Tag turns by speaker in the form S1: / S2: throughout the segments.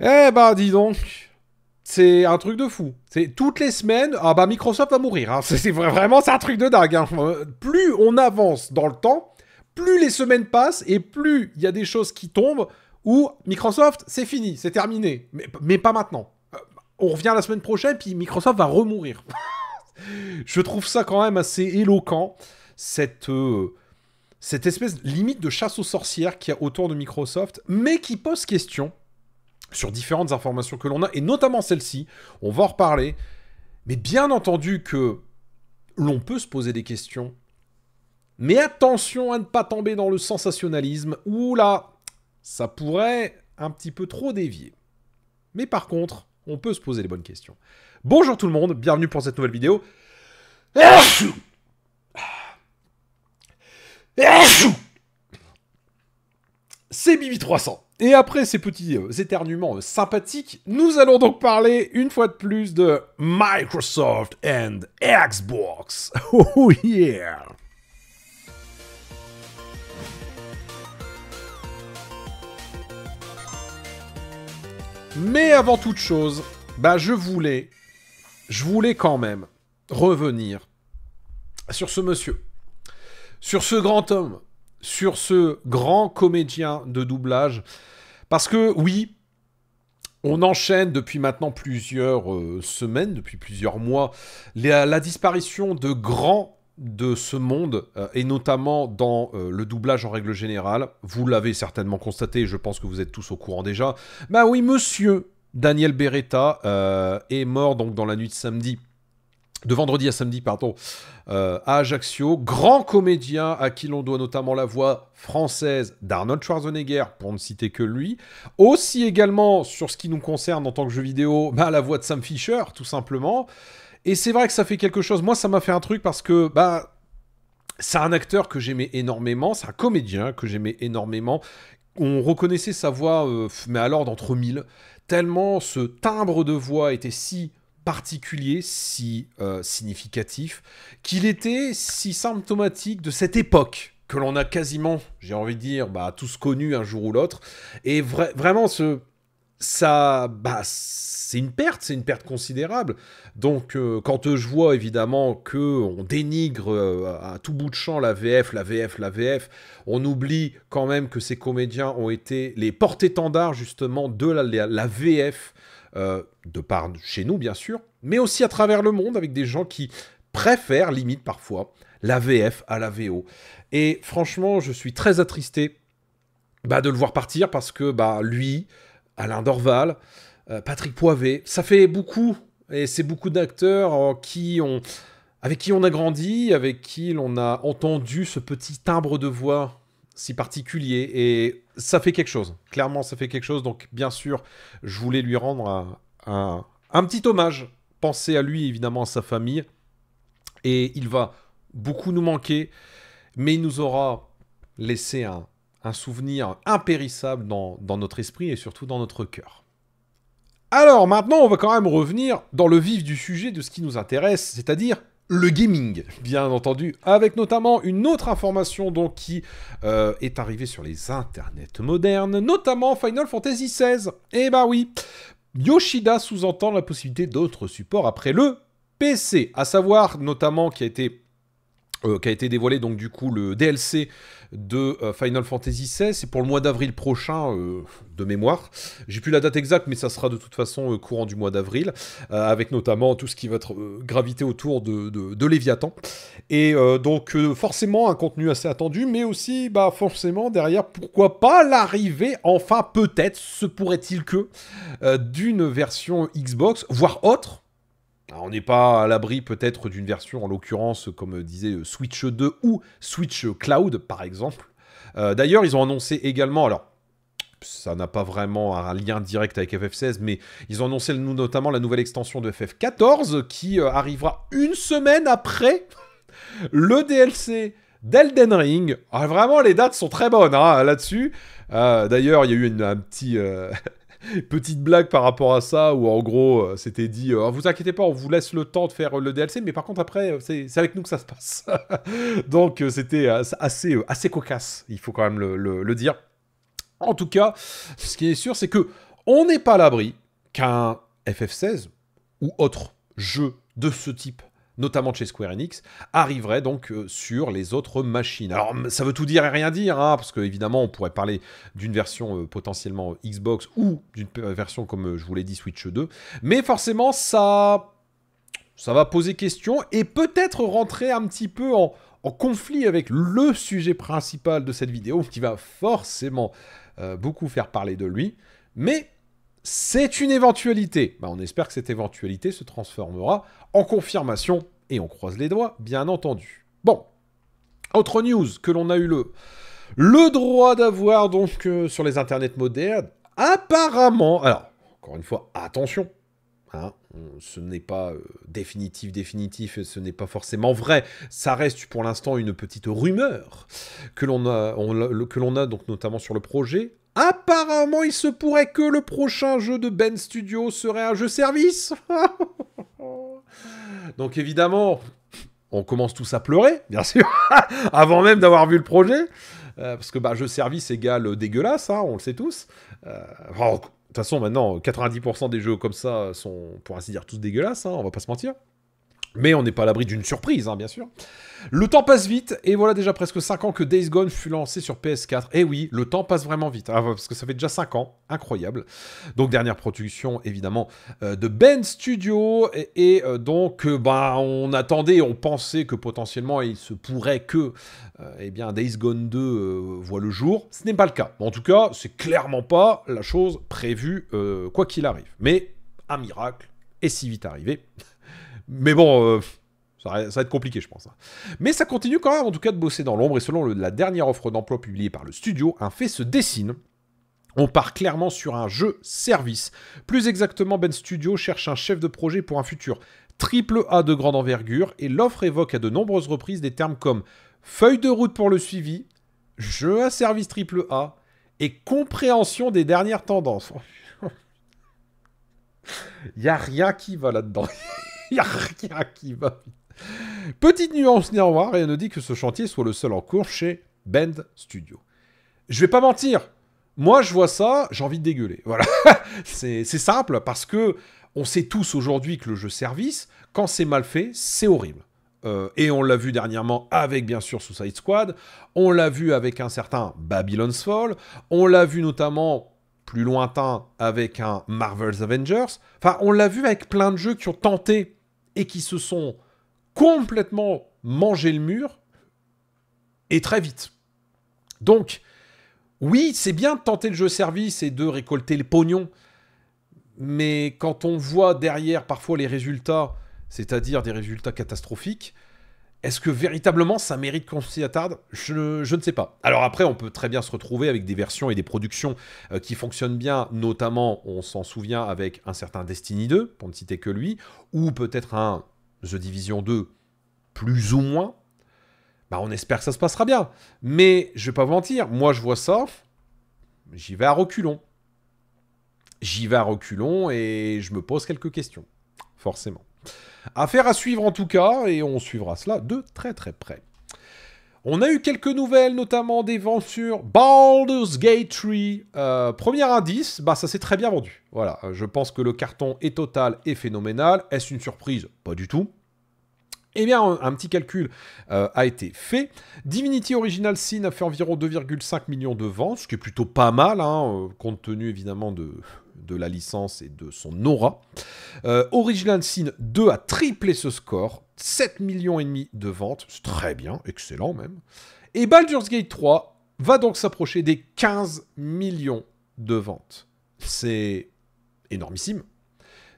S1: Eh ben, dis donc. C'est un truc de fou. C'est toutes les semaines, ah bah Microsoft va mourir. Hein. C'est vraiment c'est un truc de dingue. Hein. Euh, plus on avance dans le temps, plus les semaines passent et plus il y a des choses qui tombent où Microsoft c'est fini, c'est terminé. Mais, pas maintenant. Euh, on revient la semaine prochaine puis Microsoft va remourir. Je trouve ça quand même assez éloquent cette euh, cette espèce limite de chasse aux sorcières qu'il y a autour de Microsoft, mais qui pose question sur différentes informations que l'on a, et notamment celle-ci, on va en reparler, mais bien entendu que l'on peut se poser des questions, mais attention à ne pas tomber dans le sensationnalisme, où là, ça pourrait un petit peu trop dévier. Mais par contre, on peut se poser les bonnes questions. Bonjour tout le monde, bienvenue pour cette nouvelle vidéo. Ah, ah. Ah, c'est Bibi 300. Et après ces petits euh, éternuements euh, sympathiques, nous allons donc parler une fois de plus de Microsoft and Xbox. Oh yeah! Mais avant toute chose, bah je voulais, je voulais quand même revenir sur ce monsieur, sur ce grand homme, sur ce grand comédien de doublage. Parce que oui, on enchaîne depuis maintenant plusieurs euh, semaines, depuis plusieurs mois, euh, la, disparition de grands de ce monde, euh, et notamment dans le doublage en règle générale. Vous l'avez certainement constaté, je pense que vous êtes tous au courant déjà. Bah oui, monsieur Daniel Beretta est mort donc dans la nuit de samedi de vendredi à samedi, pardon, euh, à Ajaccio. Grand comédien à qui l'on doit notamment la voix française d'Arnold Schwarzenegger, pour ne citer que lui. Aussi également, sur ce qui nous concerne en tant que jeu vidéo, bah, la voix de Sam Fisher, tout simplement. Et c'est vrai que ça fait quelque chose. Moi, ça m'a fait un truc parce que, bah, c'est un acteur que j'aimais énormément, c'est un comédien que j'aimais énormément. On reconnaissait sa voix, euh, mais alors d'entre mille, tellement ce timbre de voix était si particulier, si euh, significatif, qu'il était si symptomatique de cette époque que l'on a quasiment, j'ai envie de dire, bah, tous connu un jour ou l'autre. Et vraiment, ce, ça, bah, c'est une perte, c'est une perte considérable. Donc, euh, quand je vois évidemment que on dénigre euh, à tout bout de champ la VF, la VF, la VF, on oublie quand même que ces comédiens ont été les porte-étendards justement de la VF euh, de part chez nous bien sûr, mais aussi à travers le monde avec des gens qui préfèrent limite parfois la VF à la VO. Et franchement, je suis très attristé bah, de le voir partir parce que bah, lui, Alain Dorval, euh, Patrick Poivet, ça fait beaucoup et c'est beaucoup d'acteurs qui ont, avec qui on a grandi, avec qui l'on a entendu ce petit timbre de voix si particulier et ça fait quelque chose. Clairement, ça fait quelque chose. Donc, bien sûr, je voulais lui rendre un, un, petit hommage. penser à lui, évidemment, à sa famille. Et il va beaucoup nous manquer, mais il nous aura laissé un, un souvenir impérissable dans, dans notre esprit et surtout dans notre cœur. Alors maintenant, on va quand même revenir dans le vif du sujet de ce qui nous intéresse, c'est-à-dire le gaming, bien entendu, avec notamment une autre information donc, qui euh, est arrivée sur les internets modernes, notamment Final Fantasy XVI. Eh bah oui, Yoshida sous-entend la possibilité d'autres supports après le PC, à savoir notamment qui a été euh, qui a été dévoilé donc du coup le DLC de euh, Final Fantasy XVI. C'est pour le mois d'avril prochain, euh, de mémoire. J'ai plus la date exacte, mais ça sera de toute façon courant du mois d'avril, avec notamment tout ce qui va être gravité autour de, de, Léviathan. Et donc forcément un contenu assez attendu, mais aussi bah, forcément derrière, pourquoi pas l'arrivée, enfin peut-être, se pourrait-il que, d'une version Xbox, voire autre on n'est pas à l'abri peut-être d'une version, en l'occurrence, comme disait Switch 2 ou Switch Cloud, par exemple. Euh, d'ailleurs, ils ont annoncé également, alors ça n'a pas vraiment un lien direct avec FF16, mais ils ont annoncé notamment la nouvelle extension de FF14 qui euh, arrivera une semaine après le DLC d'Elden Ring. Ah, vraiment, les dates sont très bonnes hein, là-dessus. Euh, d'ailleurs, il y a eu une, un petit, petite blague par rapport à ça, où en gros, euh, c'était dit euh, oh, Vous inquiétez pas, on vous laisse le temps de faire euh, le DLC, mais par contre, après, c'est avec nous que ça se passe. Donc, c'était assez, assez cocasse, il faut quand même le, dire. En tout cas, ce qui est sûr, c'est que on n'est pas à l'abri qu'un FF16 ou autre jeu de ce type notamment chez Square Enix, arriverait donc euh, sur les autres machines. Alors ça veut tout dire et rien dire, hein, parce qu'évidemment on pourrait parler d'une version euh, potentiellement euh, Xbox ou d'une version comme je vous l'ai dit Switch 2, mais forcément ça... Ça va poser question et peut-être rentrer un petit peu en, conflit avec le sujet principal de cette vidéo, qui va forcément beaucoup faire parler de lui. Mais c'est une éventualité. Bah, on espère que cette éventualité se transformera en confirmation et on croise les doigts, bien entendu. Bon, autre news que l'on a eu le, le droit d'avoir donc euh, sur les internets modernes. Apparemment, alors encore une fois, attention, hein, ce n'est pas euh, définitif définitif, et ce n'est pas forcément vrai. Ça reste pour l'instant une petite rumeur que l'on a, que l'on a donc notamment sur le projet. Apparemment, il se pourrait que le prochain jeu de Ben Studio serait un jeu service. Donc évidemment, on commence tous à pleurer, bien sûr, avant même d'avoir vu le projet. Euh, parce que bah, jeu service égale dégueulasse, hein, on le sait tous. Euh, de toute façon, maintenant, 90% des jeux comme ça sont, pour ainsi dire, tous dégueulasses, hein, on va pas se mentir. Mais on n'est pas à l'abri d'une surprise, hein, bien sûr. Le temps passe vite, et voilà déjà presque 5 ans que Days Gone fut lancé sur PS4. Et eh oui, le temps passe vraiment vite, hein, parce que ça fait déjà 5 ans, incroyable. Donc dernière production, évidemment, euh, de Ben Studio, et, euh, donc euh, bah, on attendait, on pensait que potentiellement il se pourrait que eh bien, Days Gone 2 voit le jour. Ce n'est pas le cas. En tout cas, c'est clairement pas la chose prévue, quoi qu'il arrive. Mais un miracle est si vite arrivé. Mais bon, euh, ça, va être compliqué, je pense. Hein. Mais ça continue quand même, en tout cas, de bosser dans l'ombre. Et selon la dernière offre d'emploi publiée par le studio, un fait se dessine. On part clairement sur un jeu service. Plus exactement, Ben Studio cherche un chef de projet pour un futur triple A de grande envergure et l'offre évoque à de nombreuses reprises des termes comme feuille de route pour le suivi, jeu à service triple A et compréhension des dernières tendances. Il n'y a rien qui va là-dedans. Il n'y a rien qui va. Petite nuance néanmoins, rien ne dit que ce chantier soit le seul en cours chez Bend Studio. Je vais pas mentir, moi je vois ça, j'ai envie de dégueuler. Voilà, c'est simple parce que on sait tous aujourd'hui que le jeu service, quand c'est mal fait, c'est horrible. Euh, et on l'a vu dernièrement avec bien sûr Suicide Squad, on l'a vu avec un certain Babylon's Fall, on l'a vu notamment plus lointain avec un Marvel's Avengers, enfin on l'a vu avec plein de jeux qui ont tenté et qui se sont complètement mangé le mur et très vite. Donc, oui, c'est bien de tenter le jeu service et de récolter les pognons, mais quand on voit derrière parfois les résultats, c'est-à-dire des résultats catastrophiques, est-ce que véritablement ça mérite qu'on s'y attarde je, ne sais pas. Alors après, on peut très bien se retrouver avec des versions et des productions euh, qui fonctionnent bien, notamment, on s'en souvient, avec un certain Destiny 2, pour ne citer que lui, ou peut-être un The Division 2, plus ou moins. Bah, on espère que ça se passera bien. Mais je vais pas vous mentir, moi je vois ça, j'y vais à reculons. J'y vais à reculons et je me pose quelques questions, forcément. Affaire à suivre en tout cas, et on suivra cela de très très près. On a eu quelques nouvelles, notamment des ventes sur Baldur's Gate 3. Euh, premier indice, bah ça s'est très bien vendu. Voilà, euh, je pense que le carton est total et phénoménal. Est-ce une surprise Pas du tout. Eh bien, un, petit calcul euh, a été fait. Divinity Original Sin a fait environ 2,5 millions de ventes, ce qui est plutôt pas mal, hein, compte tenu évidemment de, de la licence et de son aura. Euh, Original Sin 2 a triplé ce score, 7 millions et demi de ventes, c'est très bien, excellent même. Et Baldur's Gate 3 va donc s'approcher des 15 millions de ventes. C'est énormissime.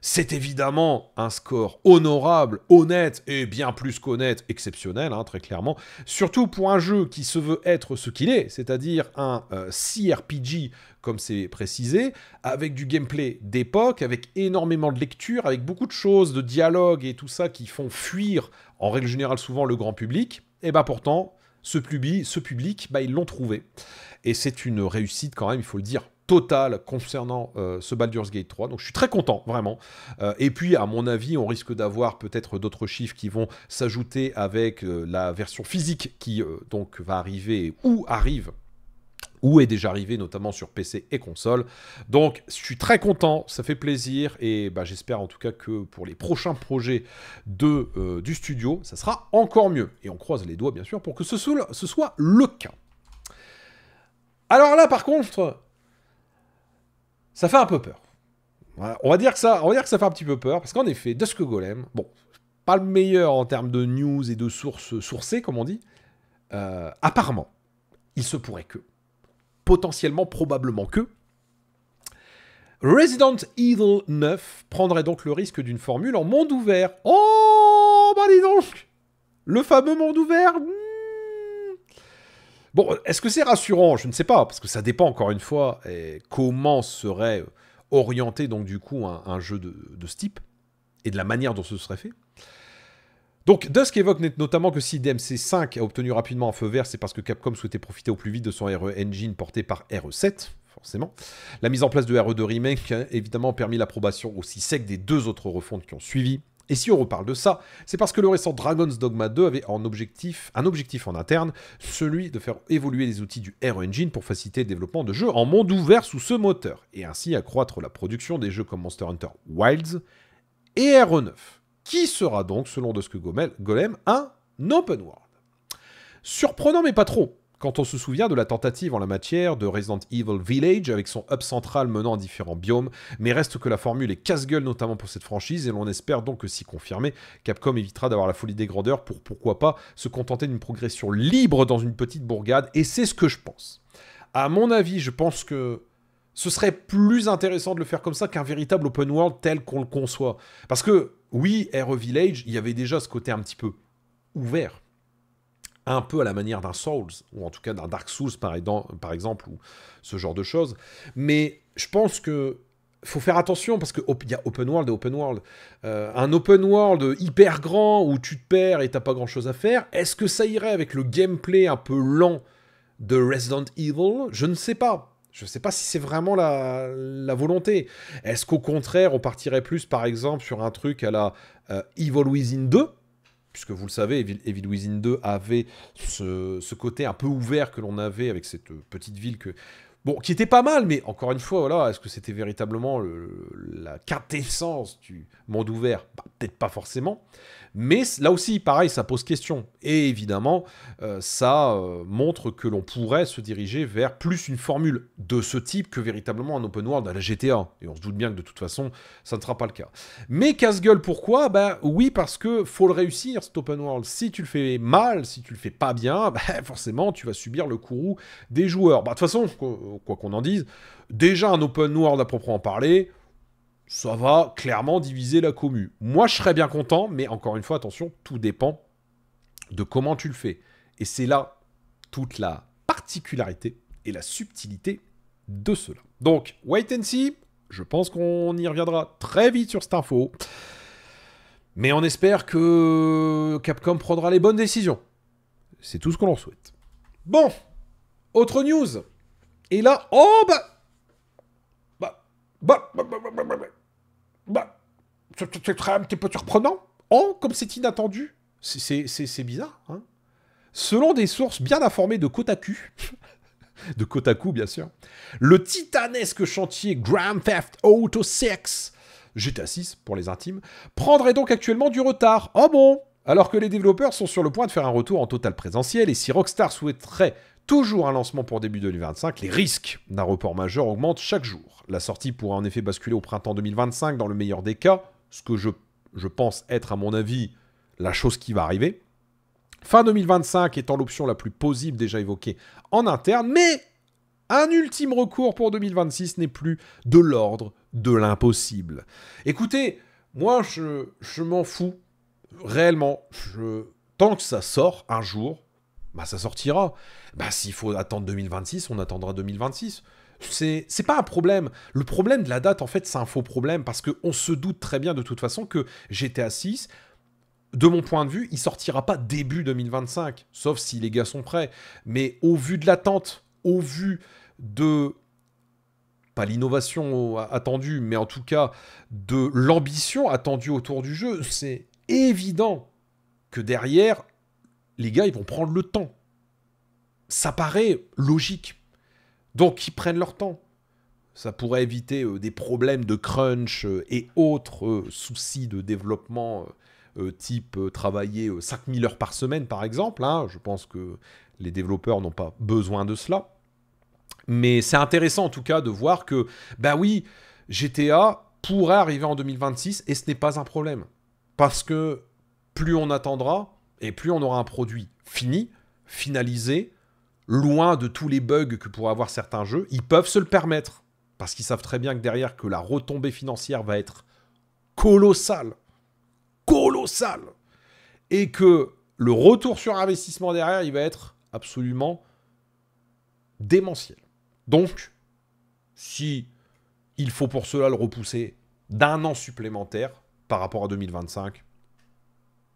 S1: C'est évidemment un score honorable, honnête et bien plus qu'honnête, exceptionnel, hein, très clairement. Surtout pour un jeu qui se veut être ce qu'il est, c'est-à-dire un euh, CRPG comme c'est précisé, avec du gameplay d'époque, avec énormément de lecture, avec beaucoup de choses, de dialogues et tout ça qui font fuir, en règle générale souvent, le grand public. Et bah pourtant, ce, public, ce public, bah, ils l'ont trouvé. Et c'est une réussite quand même, il faut le dire total concernant euh, ce Baldur's Gate 3. Donc je suis très content, vraiment. Euh, et puis, à mon avis, on risque d'avoir peut-être d'autres chiffres qui vont s'ajouter avec euh, la version physique qui donc va arriver ou arrive ou est déjà arrivé notamment sur PC et console. Donc je suis très content, ça fait plaisir et bah, j'espère en tout cas que pour les prochains projets de, du studio, ça sera encore mieux. Et on croise les doigts bien sûr pour que ce soit le cas. Alors là par contre, ça fait un peu peur. On, va dire que ça, on va dire que ça fait un petit peu peur, parce qu'en effet, Dusk Golem, bon, pas le meilleur en termes de news et de sources sourcées, comme on dit, euh, apparemment, il se pourrait que, potentiellement, probablement que, Resident Evil 9 prendrait donc le risque d'une formule en monde ouvert. Oh, bah dis donc Le fameux monde ouvert Bon, est-ce que c'est rassurant Je ne sais pas, parce que ça dépend encore une fois et comment serait orienté donc du coup un, jeu de, ce type et de la manière dont ce serait fait. Donc Dusk évoque notamment que si DMC5 a obtenu rapidement un feu vert, c'est parce que Capcom souhaitait profiter au plus vite de son RE Engine porté par RE7, forcément. La mise en place de RE2 Remake a évidemment permis l'approbation aussi sec des deux autres refontes qui ont suivi. Et si on reparle de ça, c'est parce que le récent Dragon's Dogma 2 avait en objectif, un objectif en interne, celui de faire évoluer les outils du r Engine pour faciliter le développement de jeux en monde ouvert sous ce moteur, et ainsi accroître la production des jeux comme Monster Hunter Wilds et RE9, qui sera donc, selon de ce que Golem, un open world. Surprenant mais pas trop, quand on se souvient de la tentative en la matière de Resident Evil Village avec son hub central menant à différents biomes, mais reste que la formule est casse-gueule notamment pour cette franchise et l'on espère donc que si confirmé, Capcom évitera d'avoir la folie des grandeurs pour pourquoi pas se contenter d'une progression libre dans une petite bourgade et c'est ce que je pense. À mon avis, je pense que ce serait plus intéressant de le faire comme ça qu'un véritable open world tel qu'on le conçoit. Parce que oui, RE Village, il y avait déjà ce côté un petit peu ouvert un peu à la manière d'un Souls, ou en tout cas d'un Dark Souls par, exemple, ou ce genre de choses. Mais je pense que faut faire attention parce qu'il y a open world et open world. Euh, un open world hyper grand où tu te perds et t'as pas grand chose à faire, est-ce que ça irait avec le gameplay un peu lent de Resident Evil Je ne sais pas. Je ne sais pas si c'est vraiment la, volonté. Est-ce qu'au contraire, on partirait plus, par exemple, sur un truc à la euh, Evil Within 2 puisque vous le savez, Evil, Evil Within 2 avait ce, côté un peu ouvert que l'on avait avec cette euh, petite ville que... Bon, qui était pas mal, mais encore une fois, voilà, est-ce que c'était véritablement la quintessence du monde ouvert bah, Peut-être pas forcément. Mais là aussi, pareil, ça pose question. Et évidemment, euh, ça euh, montre que l'on pourrait se diriger vers plus une formule de ce type que véritablement un open world à la GTA. Et on se doute bien que de toute façon, ça ne sera pas le cas. Mais casse-gueule, pourquoi ben, oui, parce que faut le réussir, cet open world. Si tu le fais mal, si tu le fais pas bien, ben, forcément, tu vas subir le courroux des joueurs. Bah, de toute façon, quoi qu'on en dise, déjà un open world à proprement parler ça va clairement diviser la commu. Moi, je serais bien content, mais encore une fois, attention, tout dépend de comment tu le fais. Et c'est là toute la particularité et la subtilité de cela. Donc, wait and see. Je pense qu'on y reviendra très vite sur cette info. Mais on espère que Capcom prendra les bonnes décisions. C'est tout ce qu'on leur souhaite. Bon, autre news. Et là, oh bah bah, bah, bah, c'est un petit peu surprenant. Oh, comme c'est inattendu. C'est bizarre. Hein Selon des sources bien informées de Kotaku, de Kotaku bien sûr, le titanesque chantier Grand Theft Auto 6, GTA 6 pour les intimes, prendrait donc actuellement du retard. Oh bon alors que les développeurs sont sur le point de faire un retour en total présentiel, et si Rockstar souhaiterait Toujours un lancement pour début 2025, les risques d'un report majeur augmentent chaque jour. La sortie pourrait en effet basculer au printemps 2025 dans le meilleur des cas, ce que je, pense être à mon avis la chose qui va arriver. Fin 2025 étant l'option la plus possible déjà évoquée en interne, mais un ultime recours pour 2026 n'est plus de l'ordre de l'impossible. Écoutez, moi je, m'en fous, réellement, je, tant que ça sort un jour, bah ça sortira. Bah s'il faut attendre 2026, on attendra 2026. C'est pas un problème. Le problème de la date, en fait, c'est un faux problème parce qu'on se doute très bien de toute façon que GTA 6, de mon point de vue, il sortira pas début 2025, sauf si les gars sont prêts. Mais au vu de l'attente, au vu de pas l'innovation attendue, mais en tout cas de l'ambition attendue autour du jeu, c'est évident que derrière, les gars, ils vont prendre le temps. Ça paraît logique. Donc, ils prennent leur temps. Ça pourrait éviter euh, des problèmes de crunch euh, et autres euh, soucis de développement type travailler 5000 heures par semaine, par exemple. Hein. Je pense que les développeurs n'ont pas besoin de cela. Mais c'est intéressant en tout cas de voir que, bah oui, GTA pourrait arriver en 2026 et ce n'est pas un problème. Parce que plus on attendra, et plus on aura un produit fini, finalisé, loin de tous les bugs que pourraient avoir certains jeux, ils peuvent se le permettre. Parce qu'ils savent très bien que derrière, que la retombée financière va être colossale. Colossale. Et que le retour sur investissement derrière, il va être absolument démentiel. Donc, si il faut pour cela le repousser d'un an supplémentaire par rapport à 2025,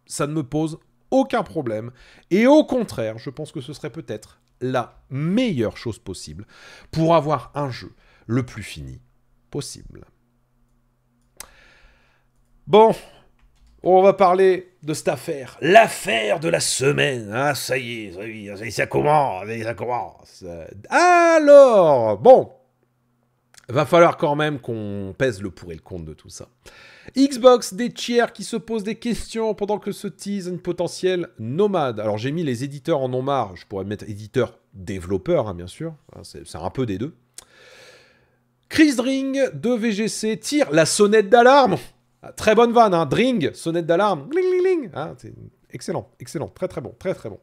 S1: ça ne me pose aucun problème. Et au contraire, je pense que ce serait peut-être la meilleure chose possible pour avoir un jeu le plus fini possible. Bon, on va parler de cette affaire. L'affaire de la semaine. Ah, ça y est, ça, y est, ça, commence, ça commence. Alors, bon, va falloir quand même qu'on pèse le pour et le contre de tout ça. Xbox, des tiers qui se posent des questions pendant que se tease une potentielle nomade. Alors j'ai mis les éditeurs en nomard, je pourrais mettre éditeur développeur, hein, bien sûr, hein, c'est un peu des deux. Chris Dring de VGC tire la sonnette d'alarme. Ah, très bonne vanne, hein. Dring, sonnette d'alarme. excellent, excellent, très très bon, très très bon.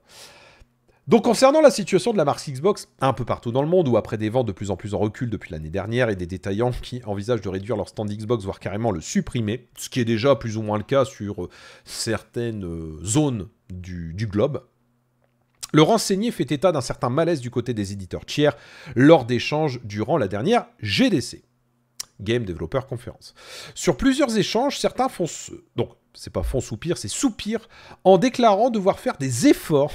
S1: Donc concernant la situation de la marque Xbox, un peu partout dans le monde, où après des ventes de plus en plus en recul depuis l'année dernière et des détaillants qui envisagent de réduire leur stand Xbox, voire carrément le supprimer, ce qui est déjà plus ou moins le cas sur euh, certaines euh, zones du, globe, le renseigné fait état d'un certain malaise du côté des éditeurs tiers lors d'échanges durant la dernière GDC. Game Developer Conference. Sur plusieurs échanges, certains font... Ce... Donc, c'est pas font soupir, c'est soupir en déclarant devoir faire des efforts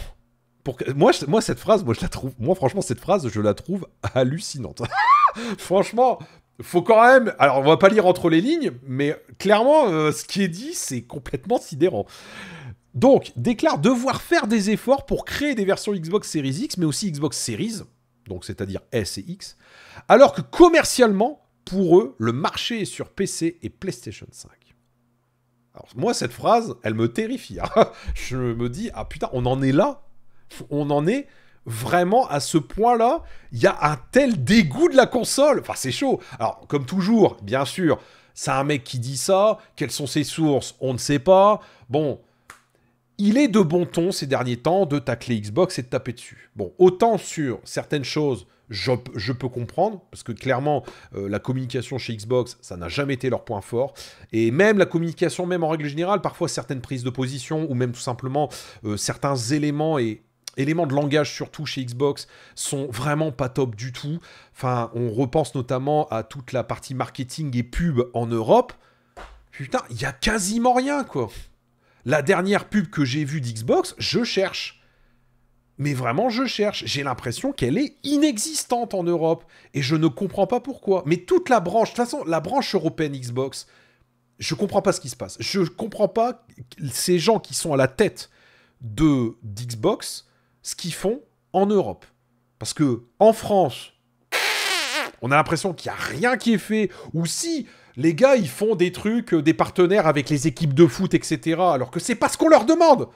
S1: moi, cette phrase, moi, je la trouve. Moi, franchement, cette phrase, je la trouve hallucinante. franchement, faut quand même. Alors, on va pas lire entre les lignes, mais clairement, euh, ce qui est dit, c'est complètement sidérant. Donc, déclare devoir faire des efforts pour créer des versions Xbox Series X, mais aussi Xbox Series, donc c'est-à-dire S et X, alors que commercialement, pour eux, le marché est sur PC et PlayStation 5. Alors, moi, cette phrase, elle me terrifie. Hein. Je me dis, ah putain, on en est là on en est vraiment à ce point-là, il y a un tel dégoût de la console. Enfin, c'est chaud. Alors, comme toujours, bien sûr, c'est un mec qui dit ça. Quelles sont ses sources On ne sait pas. Bon, il est de bon ton ces derniers temps de tacler Xbox et de taper dessus. Bon, autant sur certaines choses, je, peux comprendre, parce que clairement, euh, la communication chez Xbox, ça n'a jamais été leur point fort. Et même la communication, même en règle générale, parfois certaines prises de position, ou même tout simplement euh, certains éléments et éléments de langage, surtout chez Xbox, sont vraiment pas top du tout. Enfin, on repense notamment à toute la partie marketing et pub en Europe. Putain, il y a quasiment rien, quoi. La dernière pub que j'ai vue d'Xbox, je cherche. Mais vraiment, je cherche. J'ai l'impression qu'elle est inexistante en Europe. Et je ne comprends pas pourquoi. Mais toute la branche, de toute façon, la branche européenne Xbox, je ne comprends pas ce qui se passe. Je ne comprends pas ces gens qui sont à la tête de d'Xbox ce qu'ils font en Europe. Parce que en France, on a l'impression qu'il n'y a rien qui est fait. Ou si les gars, ils font des trucs, euh, des partenaires avec les équipes de foot, etc. Alors que c'est pas ce qu'on leur demande.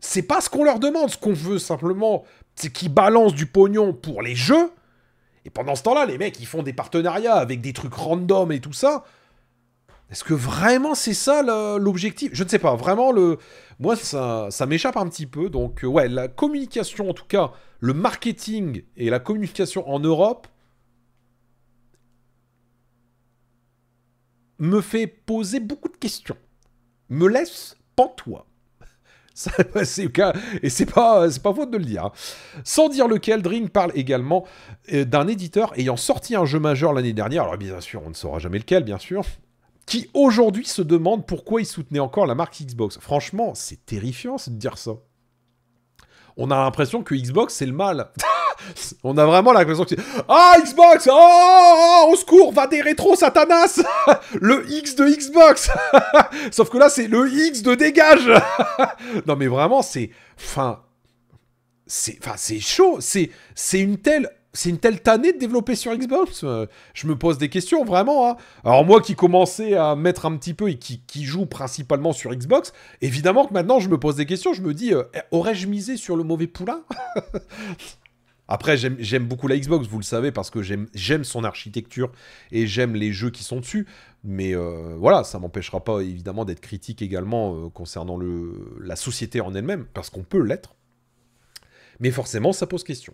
S1: C'est pas ce qu'on leur demande. Ce qu'on veut simplement, c'est qu'ils balancent du pognon pour les jeux. Et pendant ce temps-là, les mecs, ils font des partenariats avec des trucs random et tout ça. Est-ce que vraiment c'est ça l'objectif Je ne sais pas. Vraiment, le... moi, ça, m'échappe un petit peu. Donc, euh, ouais, la communication, en tout cas, le marketing et la communication en Europe me fait poser beaucoup de questions. Me laisse pantois. Ça, bah, et c'est pas, pas faute de le dire. Hein. Sans dire lequel, Dring parle également euh, d'un éditeur ayant sorti un jeu majeur l'année dernière. Alors bien sûr, on ne saura jamais lequel, bien sûr qui aujourd'hui se demande pourquoi ils soutenaient encore la marque Xbox. Franchement, c'est terrifiant de dire ça. On a l'impression que Xbox, c'est le mal. on a vraiment l'impression que Ah, Xbox oh, oh, oh, au secours Va des rétro, Satanas Le X de Xbox Sauf que là, c'est le X de dégage Non, mais vraiment, c'est... Enfin... C'est... Enfin, c'est chaud C'est une telle c'est une telle tannée de développer sur Xbox euh, Je me pose des questions, vraiment. Hein. Alors moi qui commençais à mettre un petit peu et qui, joue principalement sur Xbox, évidemment que maintenant je me pose des questions, je me dis, euh, eh, aurais-je misé sur le mauvais poulain Après, j'aime beaucoup la Xbox, vous le savez, parce que j'aime son architecture et j'aime les jeux qui sont dessus. Mais euh, voilà, ça m'empêchera pas évidemment d'être critique également concernant la société en elle-même, parce qu'on peut l'être mais forcément ça pose question.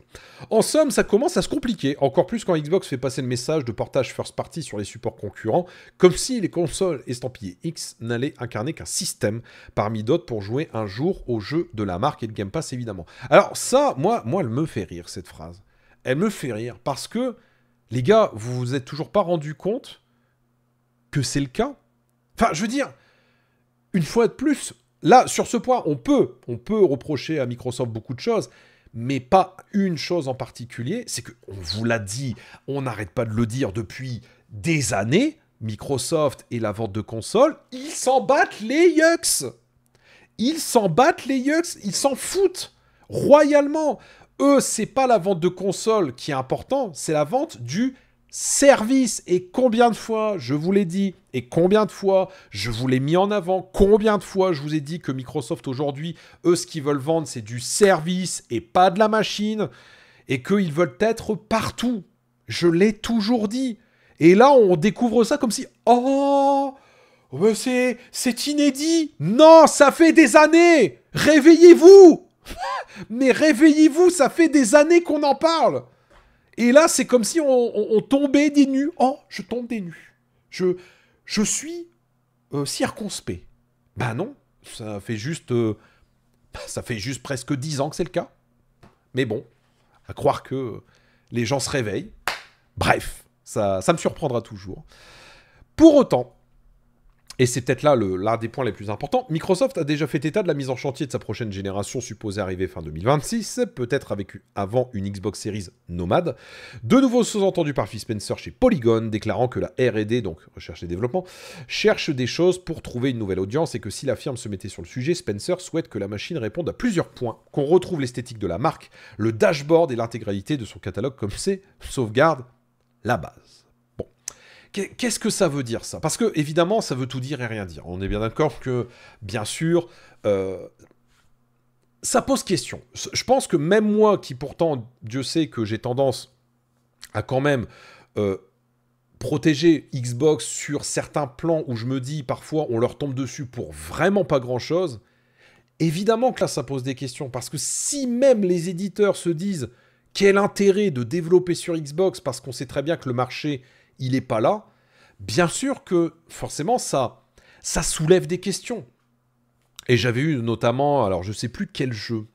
S1: En somme, ça commence à se compliquer, encore plus quand Xbox fait passer le message de portage first party sur les supports concurrents, comme si les consoles estampillées X n'allaient incarner qu'un système parmi d'autres pour jouer un jour au jeu de la marque et de Game Pass évidemment. Alors ça, moi, moi, elle me fait rire cette phrase. Elle me fait rire parce que les gars, vous vous êtes toujours pas rendu compte que c'est le cas. Enfin, je veux dire, une fois de plus, là, sur ce point, on peut, on peut reprocher à Microsoft beaucoup de choses, mais pas une chose en particulier, c'est que on vous l'a dit, on n'arrête pas de le dire depuis des années, Microsoft et la vente de consoles, ils s'en battent les Yux Ils s'en battent les yucks, ils s'en foutent royalement. Eux, c'est pas la vente de consoles qui est importante, c'est la vente du service. Et combien de fois je vous l'ai dit, et combien de fois je vous l'ai mis en avant, combien de fois je vous ai dit que Microsoft aujourd'hui, eux, ce qu'ils veulent vendre, c'est du service et pas de la machine, et qu'ils veulent être partout. Je l'ai toujours dit. Et là, on découvre ça comme si, oh, c'est, c'est inédit. Non, ça fait des années. Réveillez-vous. Mais réveillez-vous, ça fait des années qu'on en parle. Et là, c'est comme si on, tombait des nus. Oh, je tombe des nus. Je, je suis euh, circonspect. Ben non, ça fait juste... Euh, ça fait juste presque dix ans que c'est le cas. Mais bon, à croire que les gens se réveillent. Bref, ça, ça me surprendra toujours. Pour autant, et c'est peut-être là l'un des points les plus importants, Microsoft a déjà fait état de la mise en chantier de sa prochaine génération supposée arriver fin 2026, peut-être avec avant une Xbox Series nomade. De nouveau sous-entendu par Phil Spencer chez Polygon, déclarant que la RD, donc recherche et développement, cherche des choses pour trouver une nouvelle audience et que si la firme se mettait sur le sujet, Spencer souhaite que la machine réponde à plusieurs points, qu'on retrouve l'esthétique de la marque, le dashboard et l'intégralité de son catalogue comme c'est, sauvegarde, la base. Qu'est-ce que ça veut dire ça Parce que évidemment, ça veut tout dire et rien dire. On est bien d'accord que, bien sûr, euh, ça pose question. Je pense que même moi, qui pourtant, Dieu sait que j'ai tendance à quand même euh, protéger Xbox sur certains plans où je me dis parfois on leur tombe dessus pour vraiment pas grand-chose. Évidemment que là, ça pose des questions, parce que si même les éditeurs se disent quel intérêt de développer sur Xbox, parce qu'on sait très bien que le marché il n'est pas là, bien sûr que forcément ça, ça soulève des questions. Et j'avais eu notamment, alors je ne sais plus quel jeu,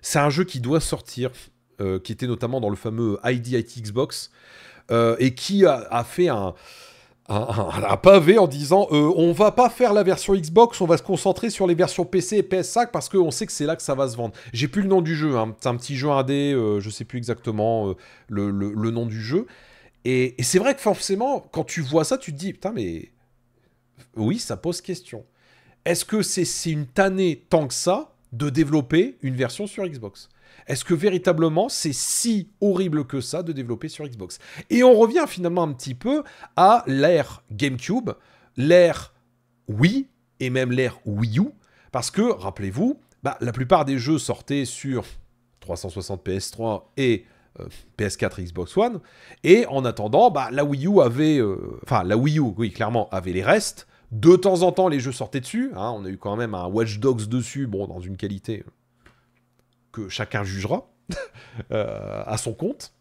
S1: c'est un jeu qui doit sortir, euh, qui était notamment dans le fameux ID Xbox, euh, et qui a, fait un, un, pavé en disant euh, on va pas faire la version Xbox, on va se concentrer sur les versions PC et PS5 parce qu'on sait que c'est là que ça va se vendre. J'ai plus le nom du jeu, hein. c'est un petit jeu indé, je sais plus exactement le, nom du jeu. Et, c'est vrai que forcément, quand tu vois ça, tu te dis, putain, mais oui, ça pose question. Est-ce que c'est une tannée tant que ça de développer une version sur Xbox Est-ce que véritablement c'est si horrible que ça de développer sur Xbox Et on revient finalement un petit peu à l'ère GameCube, l'ère Wii et même l'ère Wii U, parce que, rappelez-vous, bah, la plupart des jeux sortaient sur 360 PS3 et euh, PS4 et Xbox One. Et en attendant, bah, la Wii U avait. Euh, enfin, la Wii U, oui, clairement, avait les restes. De temps en temps, les jeux sortaient dessus. Hein. on a eu quand même un Watch Dogs dessus, bon, dans une qualité que chacun jugera euh, à son compte.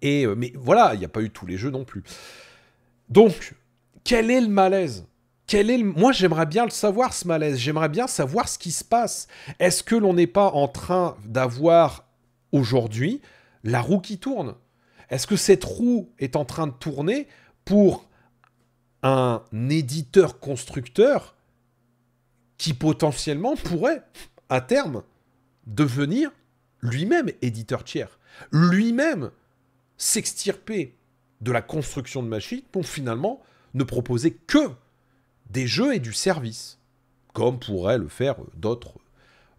S1: Et, mais voilà, il n'y a pas eu tous les jeux non plus. Donc, quel est le malaise quel est le... Moi, j'aimerais bien le savoir, ce malaise. J'aimerais bien savoir ce qui se passe. Est-ce que l'on n'est pas en train d'avoir aujourd'hui la roue qui tourne. Est-ce que cette roue est en train de tourner pour un éditeur-constructeur qui potentiellement pourrait, à terme, devenir lui-même éditeur tiers, lui-même s'extirper de la construction de machines pour finalement ne proposer que des jeux et du service, comme pourraient le faire d'autres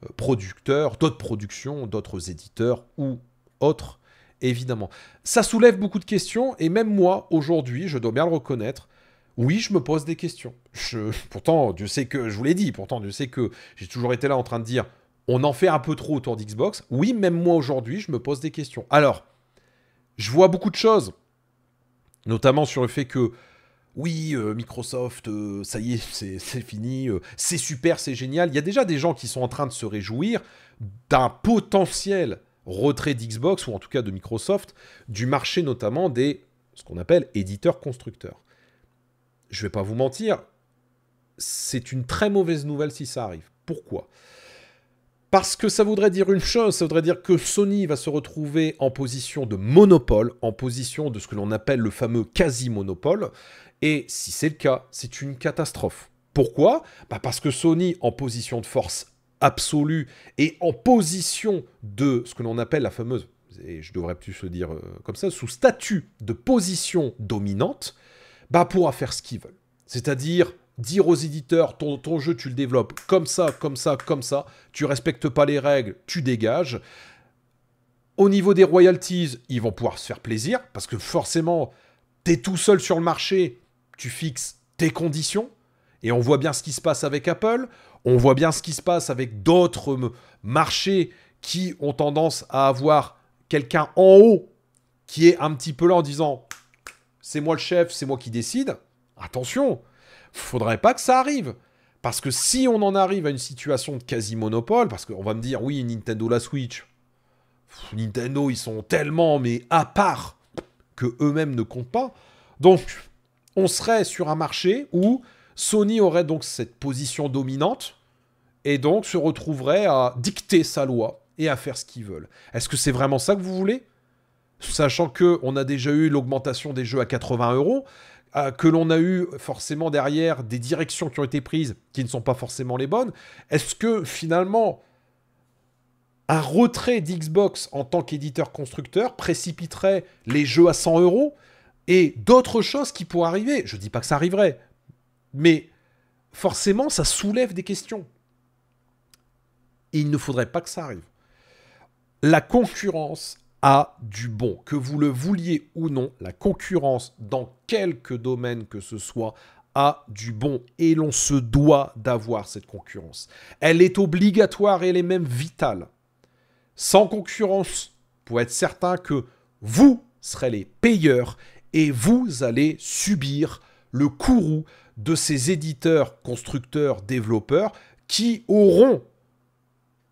S1: euh, producteurs, d'autres productions, d'autres éditeurs ou autre, évidemment. Ça soulève beaucoup de questions, et même moi, aujourd'hui, je dois bien le reconnaître, oui, je me pose des questions. Je, pourtant, Dieu sait que, je vous l'ai dit, pourtant, Dieu sais que j'ai toujours été là en train de dire, on en fait un peu trop autour d'Xbox. Oui, même moi, aujourd'hui, je me pose des questions. Alors, je vois beaucoup de choses, notamment sur le fait que oui, euh, Microsoft, euh, ça y est, c'est, fini, euh, c'est super, c'est génial. Il y a déjà des gens qui sont en train de se réjouir d'un potentiel retrait d'Xbox, ou en tout cas de Microsoft, du marché notamment des, ce qu'on appelle, éditeurs-constructeurs. Je ne vais pas vous mentir, c'est une très mauvaise nouvelle si ça arrive. Pourquoi parce que ça voudrait dire une chose, ça voudrait dire que Sony va se retrouver en position de monopole, en position de ce que l'on appelle le fameux quasi-monopole. Et si c'est le cas, c'est une catastrophe. Pourquoi bah, Parce que Sony, en position de force absolue et en position de ce que l'on appelle la fameuse, et je devrais plus se dire euh, comme ça, sous statut de position dominante, bah, pourra faire ce qu'ils veulent. C'est-à-dire dire aux éditeurs, ton, jeu, tu le développes comme ça, comme ça, comme ça, tu respectes pas les règles, tu dégages. Au niveau des royalties, ils vont pouvoir se faire plaisir, parce que forcément, tu es tout seul sur le marché, tu fixes tes conditions, et on voit bien ce qui se passe avec Apple, on voit bien ce qui se passe avec d'autres marchés qui ont tendance à avoir quelqu'un en haut qui est un petit peu là en disant c'est moi le chef, c'est moi qui décide. Attention, faudrait pas que ça arrive. Parce que si on en arrive à une situation de quasi-monopole, parce qu'on va me dire, oui, Nintendo la Switch, Nintendo, ils sont tellement, mais à part, que eux-mêmes ne comptent pas. Donc, on serait sur un marché où Sony aurait donc cette position dominante et donc se retrouverait à dicter sa loi et à faire ce qu'ils veulent. Est-ce que c'est vraiment ça que vous voulez Sachant que on a déjà eu l'augmentation des jeux à 80 euros, euh, que l'on a eu forcément derrière des directions qui ont été prises qui ne sont pas forcément les bonnes. Est-ce que finalement un retrait d'Xbox en tant qu'éditeur-constructeur précipiterait les jeux à 100 euros et d'autres choses qui pourraient arriver. Je dis pas que ça arriverait, mais forcément, ça soulève des questions. il ne faudrait pas que ça arrive. La concurrence a du bon. Que vous le vouliez ou non, la concurrence dans quelque domaine que ce soit a du bon. Et l'on se doit d'avoir cette concurrence. Elle est obligatoire et elle est même vitale. Sans concurrence, pour être certain que vous serez les payeurs et vous allez subir le courroux, de ces éditeurs, constructeurs, développeurs qui auront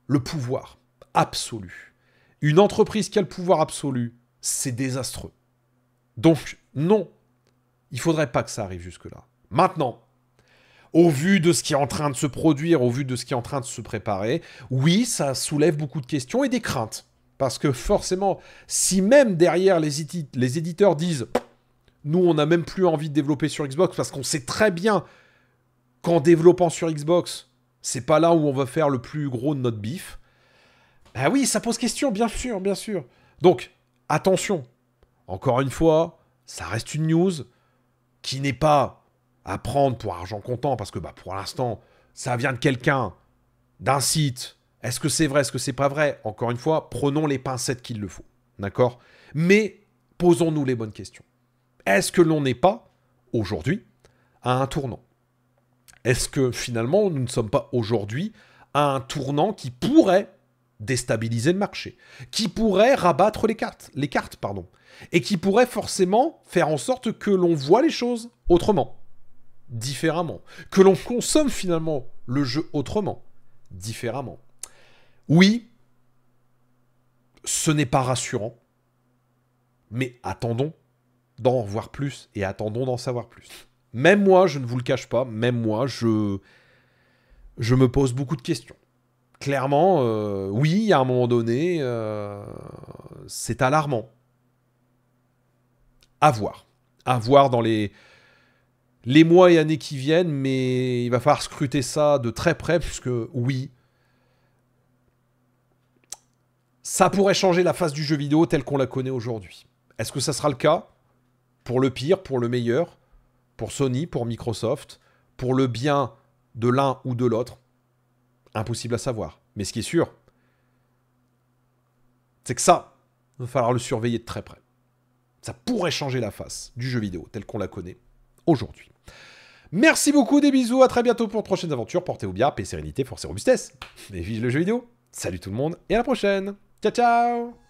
S1: le pouvoir absolu. Une entreprise qui a le pouvoir absolu, c'est désastreux. Donc non, il faudrait pas que ça arrive jusque-là. Maintenant, au vu de ce qui est en train de se produire, au vu de ce qui est en train de se préparer, oui, ça soulève beaucoup de questions et des craintes. Parce que forcément, si même derrière les, éditeurs disent nous, on n'a même plus envie de développer sur Xbox parce qu'on sait très bien qu'en développant sur Xbox, c'est pas là où on va faire le plus gros de notre bif. Ah oui, ça pose question, bien sûr, bien sûr. Donc, attention. Encore une fois, ça reste une news qui n'est pas à prendre pour argent comptant parce que bah, pour l'instant, ça vient de quelqu'un, d'un site. Est-ce que c'est vrai, est-ce que c'est pas vrai Encore une fois, prenons les pincettes qu'il le faut. D'accord Mais posons-nous les bonnes questions est-ce que l'on n'est pas, aujourd'hui, à un tournant Est-ce que finalement, nous ne sommes pas aujourd'hui à un tournant qui pourrait déstabiliser le marché, qui pourrait rabattre les cartes, les cartes pardon, et qui pourrait forcément faire en sorte que l'on voit les choses autrement, différemment, que l'on consomme finalement le jeu autrement, différemment. Oui, ce n'est pas rassurant, mais attendons, d'en voir plus et attendons d'en savoir plus. Même moi, je ne vous le cache pas, même moi, je, je me pose beaucoup de questions. Clairement, euh, oui, à un moment donné, euh, c'est alarmant. À voir. À voir dans les, les mois et années qui viennent, mais il va falloir scruter ça de très près, puisque oui, ça pourrait changer la face du jeu vidéo telle qu'on la connaît aujourd'hui. Est-ce que ça sera le cas pour le pire, pour le meilleur, pour Sony, pour Microsoft, pour le bien de l'un ou de l'autre, impossible à savoir. Mais ce qui est sûr, c'est que ça, il va falloir le surveiller de très près. Ça pourrait changer la face du jeu vidéo tel qu'on la connaît aujourd'hui. Merci beaucoup, des bisous, à très bientôt pour de prochaines aventures. Portez-vous bien, paix, sérénité, force et robustesse. Et vive le jeu vidéo. Salut tout le monde et à la prochaine. Ciao, ciao